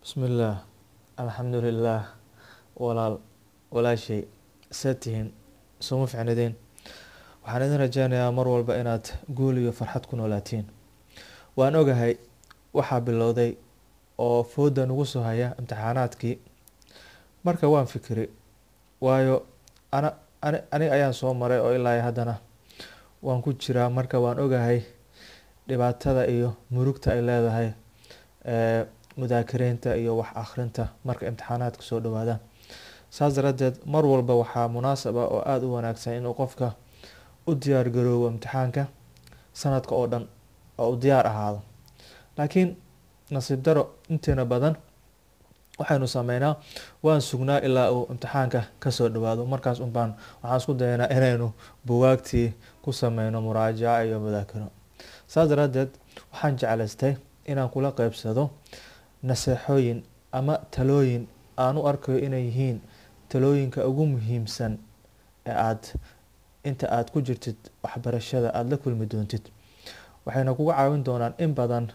bismillaah alxamdulilaah walaal walaashay saa tihiin suma ficnideen waxaan idin rajaynayaa mar walba inaad guul iyo farxad ku noolaatiin waan ogahay waxaa bilowday oo fooda nugu soo haya imtixaanaadkii marka waan fikiri waayo ana an aniga ayaan soo maray oo ilaa haddana waan ku jiraa marka waan ogahay dhibaatada iyo murugta ay leedahay mudaakiraynta iyo wax akhrinta marka imtixaanaadka soo dhawaadaan saas daraadeed mar walba waxaa munaasab ah oo aada u wanaagsan inuu qofka u diyaar diyaargaroobo imtixaanka sanadka oo dhan oo u diyaar ahaado laakiin nasiib daro inteena badan waxaynu sameynaa waan sugnaa ilaa uu imtixaanka kasoo dhawaado markaas unbaan waxaan isku dayaynaa inaynu buwaagtii ku sameyno muraajaca iyo mudaakiro saas daraadeed waxaan jeclaystay inaan kula qeybsado naseexooyin ama talooyin aan u arkayo inay yihiin talooyinka ugu muhiimsan ee aad inta aad ku jirtid waxbarashada aada la kulmi doontid waxayna kugu caawin doonaan in badan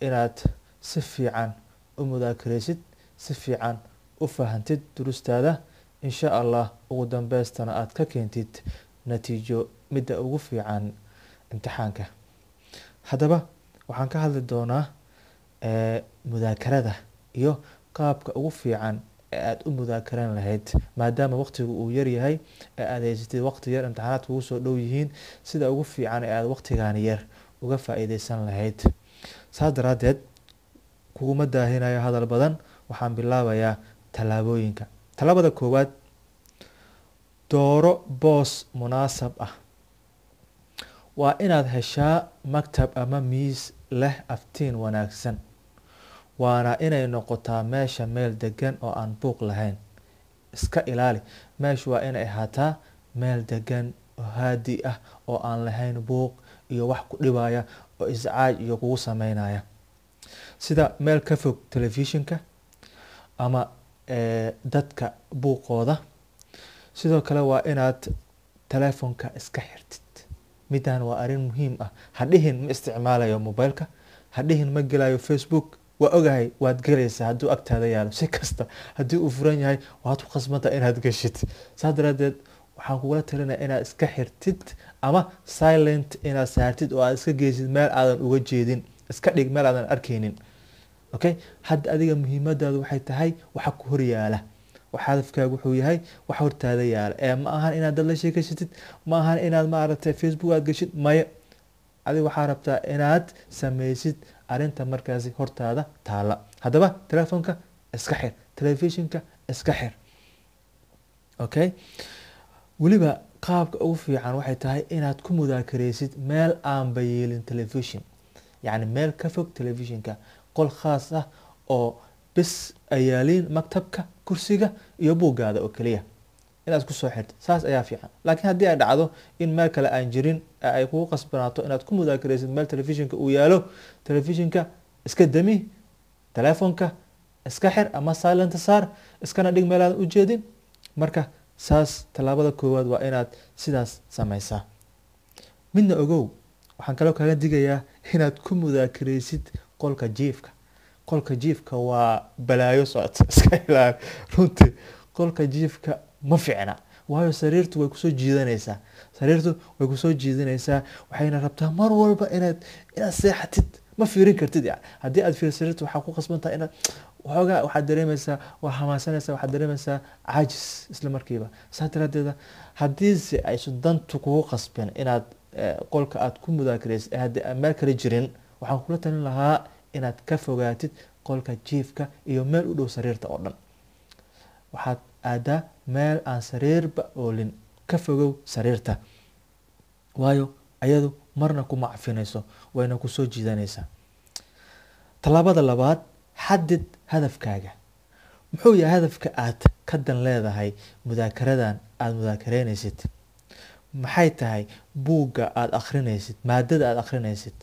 inaad si fiican u mudaakaraysid si fiican u fahantid durustaada insha allah ugu dambeystana aada ka keentid natiijo midda ugu fiican imtixaanka haddaba waxaan ka hadli doonaa mudaakarada iyo qaabka ugu fiican ee aada u mudaakaran lahayd maadaama waqtigu uu yaryahay ee aada haysatid waqti yar imtixaanaadka ugu soo dhow yihiin sida ugu fiican ee aada waqtigan yar uga faa-iideysan lahayd saas daraadeed kuguma daahinayo hadal badan waxaan bilaabayaa tallaabooyinka tallaabada koowaad dooro boos munaasab ah waa inaad heshaa maktab ama miis leh aftiin wanaagsan waana inay noqotaa meesha meel degan oo aan buuq lahayn iska ilaali meeshu waa inay ahaataa meel degan oo haadi ah oo aan lahayn buuq iyo wax ku dhibaya oo iscaaj iyo kugu sameynaya sida meel ka fog telefishinka ama eh, dadka buuqooda sidoo kale waa inaad telefoonka iska xirtid midaan waa arrin muhiim ah hadhihin ma isticmaalayo mobiilka hadhihin ma gelayo facebook waa ogahay waad galaysaa haduu agtaada yaalo si kasta hadii uu furan yahay waad ku qasbantaa inaad geshid saas daraadeed waxaan kugula talinaya inaad iska xirtid ama silent inaad saartid oo aad iska geysid meel aadan uga jeedin iska dhig meel aadan arkaynin okay hadda adiga muhiimadaadu waxay tahay waxa ku horyaala xadafkaaga wuxuu yahay wax hortaada yaala ee ma ahan inaad dad la sheekeysatid ma ahan inaad maaragtay facebook aad geshid maya adiga waxaa rabtaa inaad sameysid arinta markaasi hortaada taala hadaba telefoonka iska xir telefishinka iska xir okay weliba qaabka ugu fiican waxay tahay inaad ku mudaakareysid meel aanba yeelin television yacni meel ka fog telefishinka qol khaas ah oo bis ayaaliin maktabka kursiga iyo buuggaada oo keliya inaad kusoo xirto saas ayaa fiican laakiin haddii ay dhacdo in meel kale aan jirin ay kugu qasbanaato inaad ku mudaakaraysid meel telefishinka uu yaalo telefishinka iska dami telefoonka iska xir ama silent saar iskana dhig meelaadan u jeedin marka saas tallaabada koowaad waa inaad sidaas samaysaa midna ogow waxaan kaloo kaaga digayaa inaad ku mudaakaraysid qolka jiifka qolka jiifka waa balaayo socota iska ilaabi runtii qolka jiifka ma fiicna waayo sariirtu way kusoo jiidanaysaa sariirtu way kusoo jiidanaysaa waxayna rabtaa mar walba inaad inaad seexatid ma fiirin kartid haddii aad fiir sariirta waxaa ku qasbantaha inaad waxoogaa waxaad dareemaysaa waa hamaasanaysaa waxaad dareemaysaa caajis isla markiiba saa daraadeeda haddiise aysan dantu kugu qasbin inaad eh, qolka aad ku mudaakaraysa haddi meel kale jirin waxaan kula talin lahaa inaad ka fogaatid qolka jiifka iyo meel u dhow sariirta oo dhan waxaad aadaa meel aan sariirba oolin ka fogow sariirta waayo ayadu marna kuma cafinayso wayna ku soo jiidanaysaa tallaabada labaad xadid hadafkaaga muxuu yahay hadafka aad ka dan leedahay mudaakaradan aada mudaakaraynaysid maxay tahay buugga aada akhrinaysid maadada aada akhrinaysid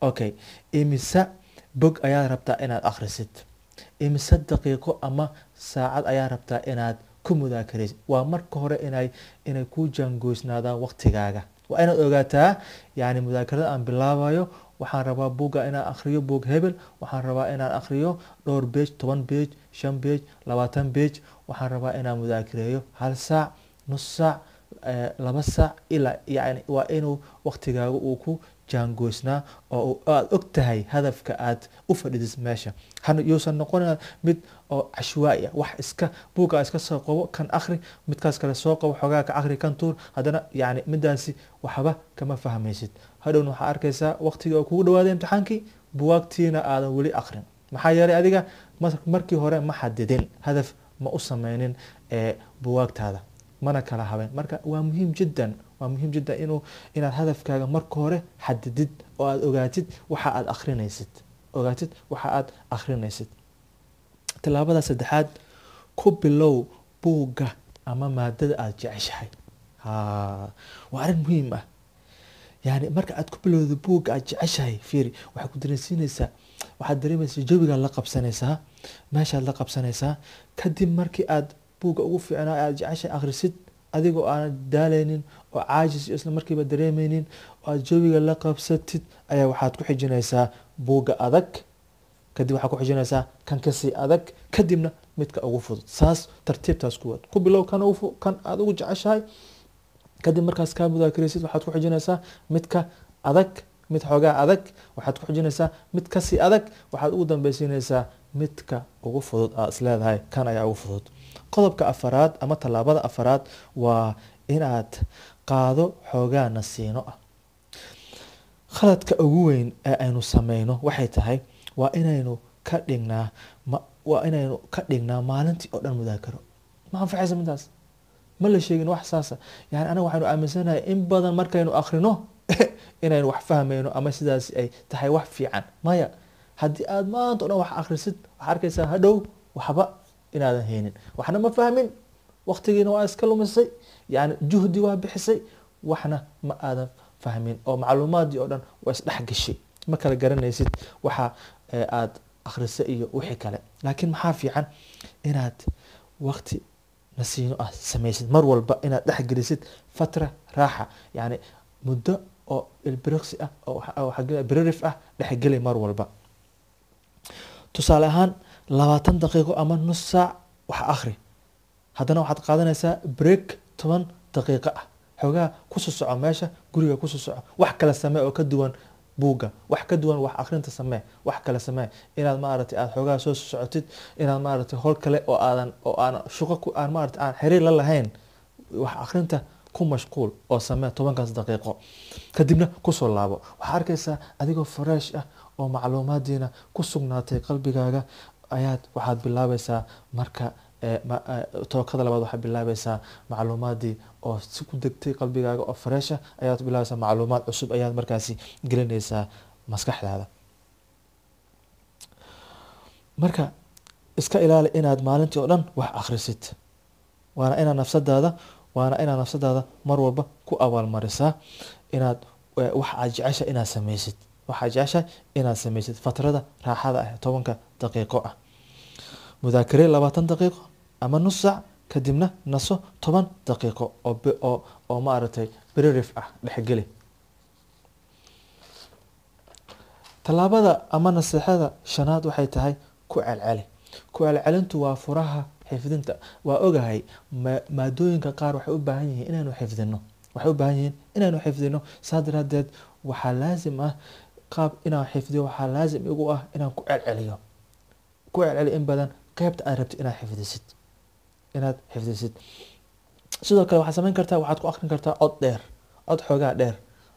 okay imise bog ayaad rabtaa inaad akhrisid imise daqiiqo ama saacad ayaa rabtaa inaad ku mudaakaraysa waa marka hore inay inay ku jaangoysnaadaan waqtigaaga waa inaad ogaataa yani mudaakarada aan bilaabayo waxaan rabaa buugga inaan akhriyo buug hebel waxaan rabaa inaan akhriyo dhowr bej toban bej shan bej labaatan bej waxaan rabaa inaan mudaakareeyo hal saac nus saac Eh, laba saac ilaa yani waa inuu waqtigaagu uu ku jaangoysnaa oo aada og hadafka aad u fadhidis meesha yuusan noqon mid oo cashwaai ah wax iska buugaa iska soo qabo kan akhri midkaas kale soo qabo xoogaa ka akhri kan tuur haddana yani midaasi waxba kama fahmaysid hadhowna waxaa arkaysaa waqtiga oo kugu dhawaaday imtixaankii buwaagtiina aadan weli akhrin maxaa yeelay adiga markii hore ma xadidin hadaf ma u sameynin eh, buwaagtaada mana kala habeen marka waa muhiim jiddan waa muhiim jiddan inuu inaad hadafkaaga marka hore xadidid oo aada ogaatid waxa aad akhrinaysid ogaatid waxa aad akrinaysid tillaabada saddexaad ku bilow buugga ama maadada aada jeceshahay ha waa arrin muhiim ah yani marka aad ku bilowdo buugga aada jeceshahay fiiri waxaad ku dareensiinaysaa waxaad dareemaysaa jawigaad la qabsanaysaa meeshaad la qabsanaysaa kadib markii aad buugga ugu fiicnaa aad jeceshahay akhrisid adigoo aana daaleynin oo caajis iyo markiiba dareemeynin oo aad jawiga la qabsatid ayaa waxaad ku xijinaysaa buugga adag kadib waxaad ku xijinaysaa kan kasii adag kadibna midka ugu fudud saas tartiibtaas kuwaad ku bilow kan aada ugu jeceshahay kadib markaas kaa mudaakaraysid waxaad ku xijinaysaa midka adag mid xoogaa adag waxaad ku xijinaysaa mid kasii adag waxaad ugu dambeysiinaysaa midka ugu fudud aad isleedahay kan ayaa ugu fudud qodobka afaraad ama tallaabada afaraad waa inaad qaado xoogaa nasiino ah khaladka ugu weyn ee aynu sameyno waxay tahay waa inaynu ka dhignaa waa inaynu ka dhignaa maalintii oo dhan mudaakaro ma anfacaysa midaas ma la sheegin wax saasa yani anaga waxaynu aaminsanahay in badan markaynu akrino inaynu wax fahmayno ama sidaas ay tahay wax fiican maya haddii aad maanta o dhan wax akhrisid waxaa arkaysaa hadhow waxba inaadan haynin waxna ma fahmin waktigiina waa iska lumisay yani juhdi waa bixisay waxna ma aadan fahmin oo macluumaadii oo dhan waa isdhex gashay ma kala garanaysid waxa eh, aada akhrisa iyo wixii kale laakiin maxaa fiican inaad wakti nasiino ah samaysid mar walba inaad dhexgelisid fatra raaxa yani muddo oo ilbiriqsi ah oo brarif ah dhexgeli mar walba tusaale ahaan labaatan daqiiqo ama nus saac wax akhri haddana waxaad qaadanaysaa break toban daqiiqo ah xoogaha kusu soco meesha guriga kusu soco wax kale samee oo ka duwan buugga wax ka duwan wax akhrinta samee wax kale samee inaad maaragtay aada xoogaha soo socotid inaad maaragtay hol kale oo aadan oo aan shuqo ku aan maarata aan xiriir la lahayn wax akhrinta ku mashquul oo samee tobankaas daqiiqo kadibna kusoo laabo waxaa arkaysaa adigoo fresh ah oo macluumaadiina ku sugnaatay qalbigaaga ayaad waxaad bilaabaysaa marka tookada labaad waxaad bilaabaysaa macluumaadii oo si ku degtay qalbigaaga oo fareesha ah, ayaad bilaabaysaa macluumaad cusub ayaad markaasi gelinaysaa maskaxdaada marka iska ilaali inaad maalintii oo dhan wax akhrisid waana inaad nafsadaada waana inaad nafsadaada mar walba ku abaalmarisaa inaad wax aad jecesha inaad sameysid waxaa jeceshahay inaad samaysid fatrada raaxada ah tobanka daqiiqo ah mudaakarey labaatan daqiiqo ama nus saac kadibna naso toban daqiiqo oo maaragtay bererif ah dhexgeli talaabada ama naseexada shanaad waxay tahay ku celceli ku celcelintu waa furaha xifdinta waa ogahay maadooyinka qaar waxay u baahan yihiin inaanu xifdino waxay u baahan yihiin inaanu xifdino saa daraadeed waxaa laasim ah qaab inaan xifdiyo waxaa laasim igu ah inaan ku celceliyo ku celceliyo in badan qeybta aad rabto inaad xifdisid inaad xifdisid sidoo kale waxaad samayn kartaa waxaad ku akrin kartaa cod dheer cod xoogaa dheer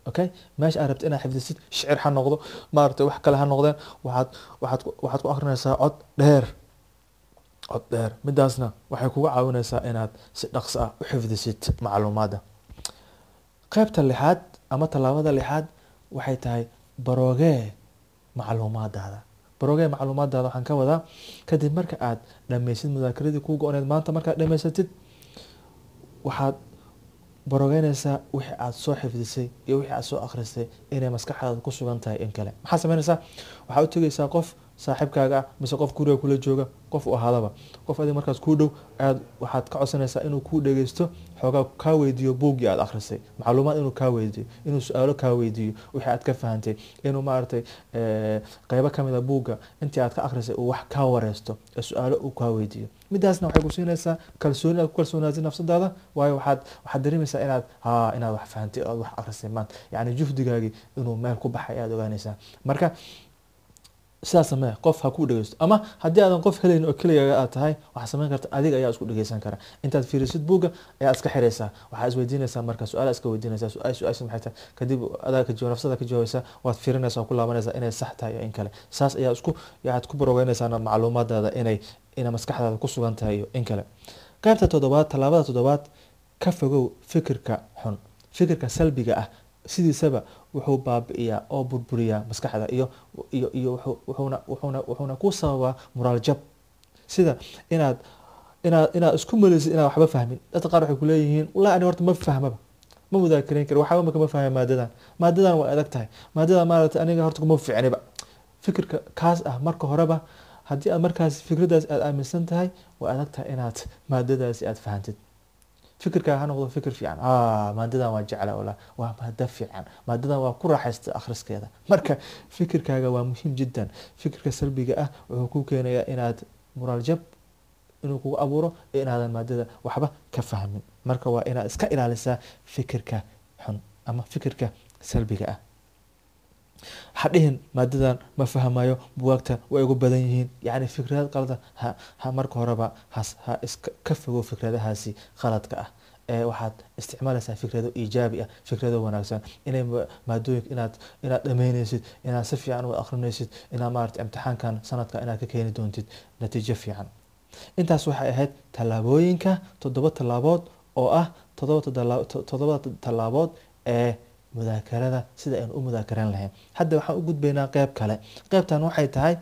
okay meesha aad rabto inaad xifdisid shicir ha noqdo maaragtay wax kale ha noqdeen waxaad waxaad waxaad ku akrinaysaa cod dheer cod dheer midaasna waxay kuga caawinaysaa inaad si dhaqso ah u xifdisid macluumaadda qaybta lixaad ama tallaabada lixaad waxay tahay baroogee macluumaadaada baroogee macluumaadaada waxaan ka wadaa kadib marka aad dhameysid mudaakaradii kuu go-oneed maanta markaad dhameysatid waxaad baroogeynaysaa wixii aad soo xifdisay iyo wixii aad soo akhristay inay maskaxdaada ku sugan tahay in kale maxaa sameynaysaa waxaa u tegaysaa qof saaxiibkaaga ah mise qof guriga kula jooga qof u ahaadaba qof adig markaas kuu dhow ayaad waxaad ka codsanaysaa inuu kuu dhegeysto xoogaa kaa weydiiyo buuggii aad akhrisay macluumaad inuu kaa weydiiyo inuu su-aalo kaa weydiiyo wixii aad ka fahantay inuu maaragtay eh, qeybo kamid a ah buugga intii aad ka akhrisay uu wax kaa wareysto ee su-aalo uu kaa weydiiyo midaasna waxay ku siinaysaa kalsooni aad ku kalsoonaatay nafsadaada waayo waxaad waxaad dareemaysaa inaad ha inaad wax fahantay oad wax akhrisay maan yacni juhdigaagii inuu meel ku baxay ayaad ogaanaysaa marka sidaa samee qof ha ku dhegeysto ama hadii aadan qof helayn oo keliyaga aad tahay waxaa samayn karta adiga ayaa isku dhegeysan kara intaad fiirisid buugga ayaa iska xiraysaa waxaa isweydiinaysaa marka su-aala iska weydiinaysaa su-aal su-aasha maxay tahay kadib adaa ka jawaab nafsada ka jawaabeysaa waad fiirinaysaa ku laabanaysaa inay sax tahay iyo in kale saas ayaa isku waxaad ku baroogeynaysaana macluumaadaada inay inay maskaxdaada ku sugan tahay iyo in kale qaybta toddobaad tallaabada toddobaad ka fogow fikirka xun fikirka salbiga ah sidiisaba wuxuu baabi'iyaa oo burburiyaa maskaxda iyo iyo iyo wuxuuna wuxuuna wuxuuna ku sababaa muraal jab sida inaad inaad inaad isku melisid inaad waxba fahmin dadka qaar waxay kuleeyihiin leeyihiin wallahi ani horta ma fahmaba ma mudaakarayn kara waxba ma fahma maadadan maadadan waa adag tahay maadadan maaragtay aniga horta kuma fiicniba fikirka kaas ah marka horeba haddii aad markaas fikraddaas aada aaminsan tahay way adag tahay inaad maadadaasi aada fahantid fikirkaa ha noqdo fikir fiican maadadan waa jecla ola waa maada fiican maadadan waa ku raaxaysta akhriskeeda marka fikirkaaga waa muhiim jiddan fikirka salbiga ah wuxuu ku keenayaa inaad muraaljab inuu kugu abuuro inaadan maadada waxba ka fahmin marka waa inaad iska ilaalisaa fikirka xun ama fikirka salbiga ah hadhihin maadadan ma fahmayo buwaagta way ugu badan yihiin yani fikrad qalada marka horeba ka fogo fikradahaasi qaladka ah ee waxaad isticmaalaysaa fikrado iijaabi ah fikrado wanaagsan inay maadooyinka inaad inaad dhamaynaysid inaad si fiican u akrinaysid inaad maarata imtixaankan sanadka inaad ka keeni doontid natiijo fiican intaas waxay ahayd tallaabooyinka toddoba tallaabood oo ah todoba tallaabood ee mudaakarada sida aan u mudaakaran lahayn hadda waxaan u gudbaynaa qeyb kale qeybtan waxay tahay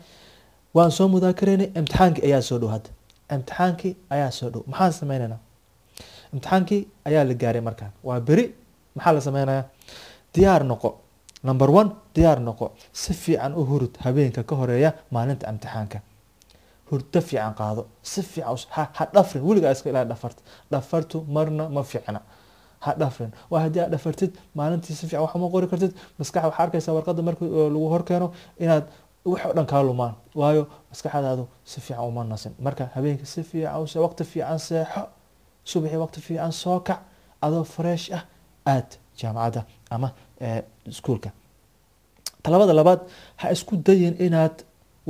waan soo mudaakaraynay imtixaankii ayaa soo dhow hadda imtixaankii ayaa soo dhow maxaan sameynaynaa imtixaankii ayaa la gaaray markaan waa beri maxaa la sameynayaa diyaar noqo number one diyaar noqo si fiican u hurud habeenka ka horeeya maalinta imtixaanka hurdo fiican qaado si fiican ha dhafrin weligaa iska ilaa dhafarta dhafartu marna ma fiicna ha dhafin waa haddii aad dhafartid maalintii si fiican wax qori kartid maskax waxaa arkaysaa warqadda marki lagu horkeeno inaad wax o dhan kaa lumaan waayo maskaxdaadu si fiican uma nasin marka habeenka si fiican waqti fiican seexo subaxii waqti fiican soo kac adoo fresh ah aad jaamacadda ama iskuolka talabada labaad ha isku dayin inaad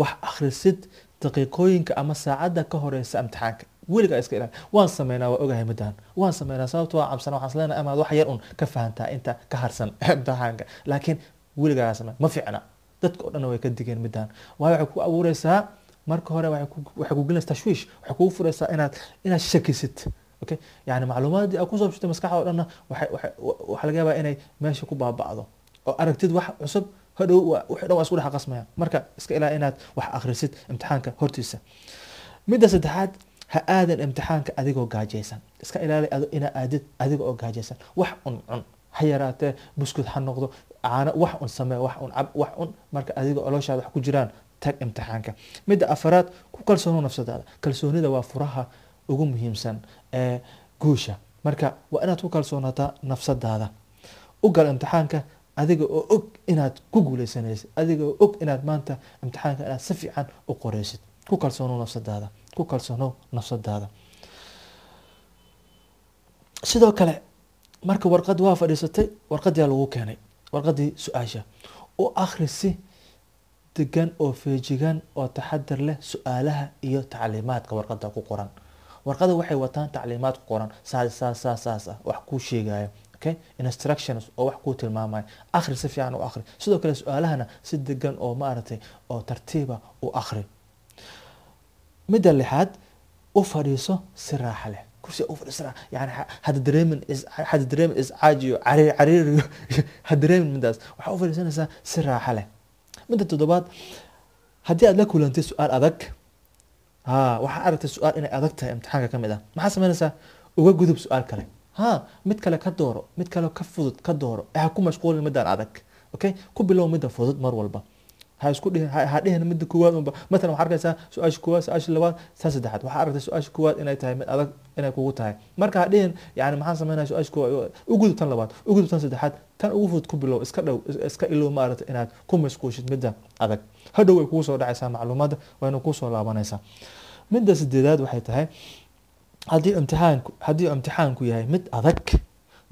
wax akhrisid daqiiqooyinka ama saacadda ka horeysa imtixaanka weligaa iska ilaali waan sameynaa waa ogahay midaan waan sameynaa sababto waa ah cabsana waxaan islenahay amaad wax yar un ka fahantaa inta ka harsan imtixaanka laakiin weligaa same ma fiicna dadka o dhan way ka digeen midaan waayo waxay ku abuureysaa marka hore waxay kugelinaysa tashwiish waxay kugu fureysaa inaad inaad shakisid okay yani macluumaadii aad kusoo bishitay maskaxda o dhanna waxay waxay waxaa laga yaabaa inay meesha ku baaba'do oo aragtid wax cusub hadhow wixii waa isku dhex qasmaya marka iska ilaa inaad wax akhrisid imtixaanka hortiisa midda saddexaad ha aadan imtixaanka adigoo gaajaysan iska ilaali inaa aadid adiga gaajaysan wax un cun ha yaraatee buskud ha noqdo caano wax un samee wax un cab wax un marka adiga olooshaada wax ku jiraan tag imtixaanka midda afaraad ku kalsoono nafsadaada kalsoonida waa furaha ugu muhiimsan ee guusha marka waa inaad ku kalsoonataa nafsadaada u gal imtixaanka adiga oo og inaad ku guuleysanaysid adiga oo og inaad maanta imtixaanka inaad si fiican u qoreysid ku kalsoono nafsadaada ku kalsoonow nafsadaada sidoo kale marka warqad waa fadhiisatay warqadyaa lagu keenay warqadii su-aasha u akhrisi degan oo feejigan oo taxadar leh su-aalaha iyo tacliimaadka warqada ku qoran warqada waxay wataan tacliimaad ku qoran saasaasaas ah wax kuu sheegaya okay instructions oo wax kuu tilmaamaya akhri si fiican u akhri sidoo kale su-aalahana si degan oo maaragtay oo tartiiba u akhri midda lixaad u fadhiiso si raaxa leh yani hada si raaxa leh midda todobaad haddii aad la kulantay su-aal adag ha waxaa aragtay su-aal inay adag tahay imtixaanka ka mid ah. maxaa samaynaysaa uga gudub su-aal kale ha mid kale ka dooro mid kale ka fudud ka dooro ha ah, ku mashquulin middan adag okay ku bilow midda fudud mar walba hadhehn mida koowaad unba matalan waxa arkaysaa su-aasha koowaad su-aasha labaad saa saddexaad waxaa aragtay su-aasha koowaad inay tahay mid adag inay kugu tahay marka hadhehen yani maxaan sameynaya su-aasha koowaad ugudub tan labaad ugudub tan saddexaad tan ugu fudud ku bilow iska dhow iska ilow ma aragta inaad ku mashquushid midda adag hadhow way kugu soo dhacaysaa macluumaadda wayna kusoo laabanaysaa midda sideedaad waxay tahay haddii imtixaanku haddii imtixaanku yahay mid adag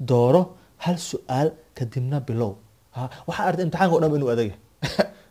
dooro hal su-aal kadibna bilow waxaa aragtay imtixaanka o dhan inuu adagya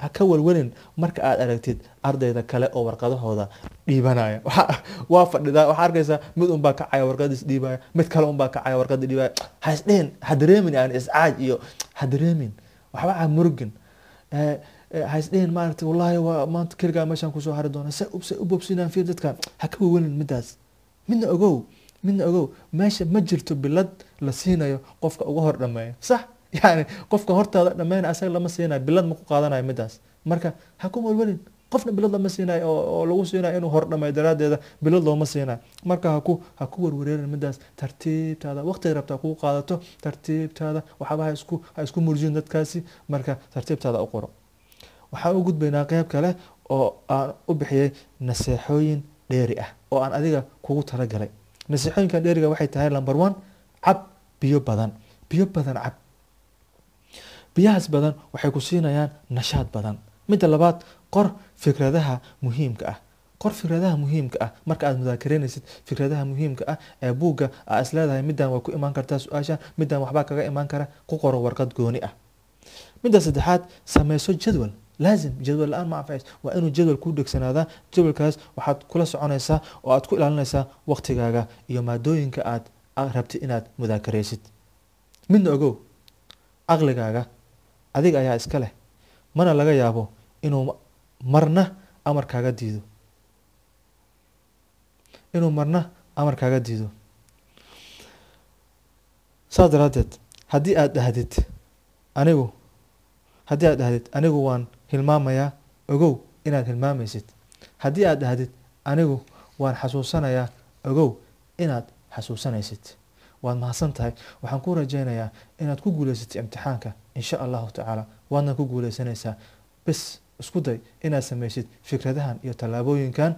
ha ka welwelin marka aad aragtid ardayda kale oo warqadahooda dhiibanaya waa fadhidaa waxaa arkaysaa mid unbaa kacaya warqad isdhiibaya mid kale unbaa kacaya warqada dhiibaya ha isdhihin ha dareemin aan iscaaj iyo ha dareemin waxba eh, eh, ha murugin ha maarata wallaahi waa maanta keligaa meeshaan kusoo hari doona se se u bobsinaan fiir dadkan ha ka welwelin midaas midna ogow midna ogow meesha ma jirto bilad la siinayo qofka uga hor dhameeya sax yani qofka hortaada dhameyna asaga lama siinayo bilad maku qaadanayo midaas marka ha ku walwalin qofna bilad lama siinayo oo lagu siinayo inuu hordhamay daraadeeda bilad looma siinayo marka haku ha ku warwareerin midaas tartiibtaada waqtiga rabtaa kuu qaadato tartiibtaada waxaaba ha isku ha isku murjin dadkaasi marka tartiibtaada u qoro waxaan u gudbaynaa qeyb kale oo aan u bixiyey naseexooyin dheeri ah oo aan adiga kugu talagalay naseexooyinkan dheeriga waxay tahay number one cab biyo badan biyo badan cab biyahaas badan waxay ku siinayaan nashaad badan midda labaad qor fikradaha muhiimka ah qor fikradaha muhiimka ah marka aad mudaakaraynaysid fikradaha muhiimka ah ee buugga aa is leedahay midaan waa ku imaan kartaa su-aasha midaan waxbaa kaga imaan kara ku qoro warqad gooni ah midda saddexaad samayso jadwal laazim jadwal la-aan ma anfacays waa inuu jadwal kuu dhegsanaada jadwalkaas waxaad kula soconaysaa oo aad ku ilaalinaysaa waqtigaaga iyo maadooyinka aad rabti inaad mudaakaraysid midna ogow aqligaaga adiga ayaa iska leh mana laga yaabo inuu marna amar kaaga diido inuu marna amar kaaga diido saas daraadeed haddii aad dhahdid anigu haddii aad dhahdid anigu waan hilmaamayaa ogow inaad hilmaamaysid haddii aad dhahdid anigu waan xasuusanayaa ogow inaad xasuusanaysid waad mahadsan tahay waxaan ku rajaynayaa inaad ku guulaysatay imtixaanka insha allahu tacaala waadna ku guuleysanaysaa bis isku day inaad samaysid fikradahan iyo tallaabooyinkan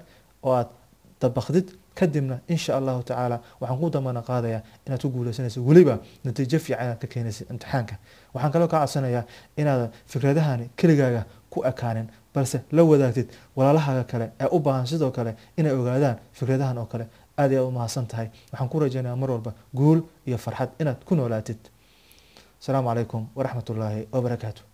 oo aad dabaqdid kadibna insha allahu tacaala waxaan ku damana qaadaya inaad ku guuleysanaysid weliba natiijo fiican inaad ka keenaysid imtixaanka waxaan kaloo ka codsanayaa inaadan fikradahani keligaaga ku ekaanin balse la wadaagtid walaalahaaga kale ee u baahan sidoo kale inay ogaadaan fikradahan oo kale aad ayaad u mahadsan tahay waxaan ku rajaynaya mar walba guul iyo farxad inaad ku noolaatid asalaamu calaykum waraxmat ullaahi wabarakaatu